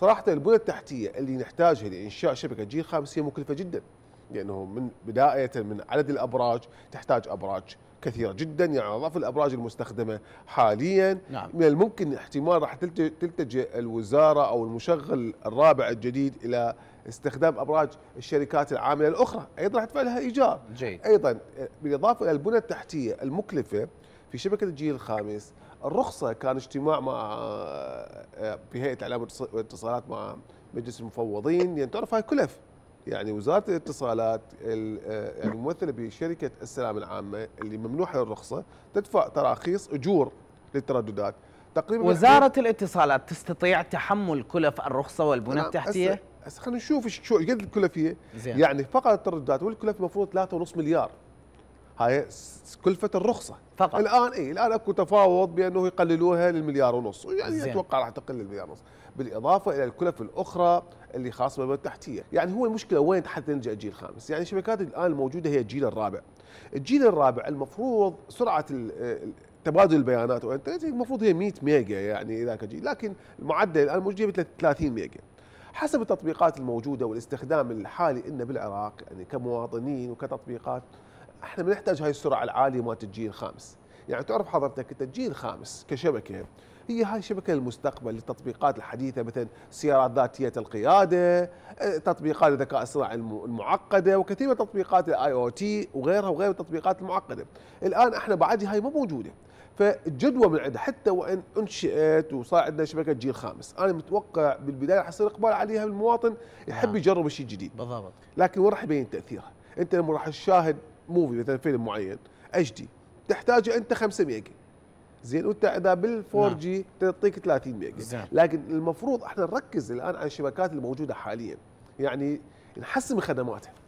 صراحه البنى التحتيه اللي نحتاجها لانشاء شبكه جيل خامس هي مكلفه جدا لانه من بدايه من عدد الابراج تحتاج ابراج كثيره جدا يعني أضاف الابراج المستخدمه حاليا نعم. من الممكن احتمال راح تلتجئ الوزاره او المشغل الرابع الجديد الى استخدام ابراج الشركات العامله الاخرى ايضا راح تدفع لها ايجار جيد. ايضا بالاضافه الى البنى التحتيه المكلفه في شبكه الجيل الخامس الرخصه كان اجتماع مع بهيئه اعلام والاتصالات مع مجلس المفوضين يعني تعرف هاي كلف يعني وزاره الاتصالات آه، يعني ممثله بشركه السلام العامه اللي ممنوحه الرخصه تدفع تراخيص اجور للترددات تقريبا وزاره الاتصالات تستطيع تحمل كلف الرخصه والبنى نعم، التحتيه؟ هسه خلينا نشوف شو قد الكلفيه يعني فقط الترددات والكلف المفروض 3.5 مليار هاي كلفه الرخصه فقط الان اي الان اكو تفاوض بانه يقللوها للمليار ونص يعني اتوقع راح تقل المليار ونص بالاضافه الى الكلف الاخرى اللي خاصه بالبنى التحتيه يعني هو المشكله وين حتى نلجا الجيل الخامس يعني شبكات الان الموجوده هي الجيل الرابع الجيل الرابع المفروض سرعه تبادل البيانات والانترنت المفروض هي 100 ميجا يعني اذا كجيل لكن المعدل الان موجود 30 ميجا حسب التطبيقات الموجوده والاستخدام الحالي ان بالعراق يعني كمواطنين وكتطبيقات احنا بنحتاج هاي السرعه العاليه مالت الجيل الخامس يعني تعرف حضرتك انت الجيل الخامس كشبكه هي هاي شبكه المستقبل للتطبيقات الحديثه مثل سيارات ذاتيه القياده آه، تطبيقات الذكاء الصناعي المعقده وكثير من تطبيقات الاي او تي وغيرها وغير التطبيقات المعقده الان احنا بعد هاي مو موجوده فالجدوى من عندها حتى وان انشئت وصار عندنا شبكه جيل خامس، انا متوقع بالبدايه راح يصير اقبال عليها من المواطن يحب نعم. يجرب شيء جديد. بالضبط. لكن وين راح يبين تاثيرها؟ انت لما راح تشاهد موفي مثلا فيلم معين اتش دي تحتاجه انت 5 ميجا زين وانت اذا بال 4 جي نعم. تعطيك 30 ميجا لكن المفروض احنا نركز الان على الشبكات الموجوده حاليا يعني نحسن من خدماتها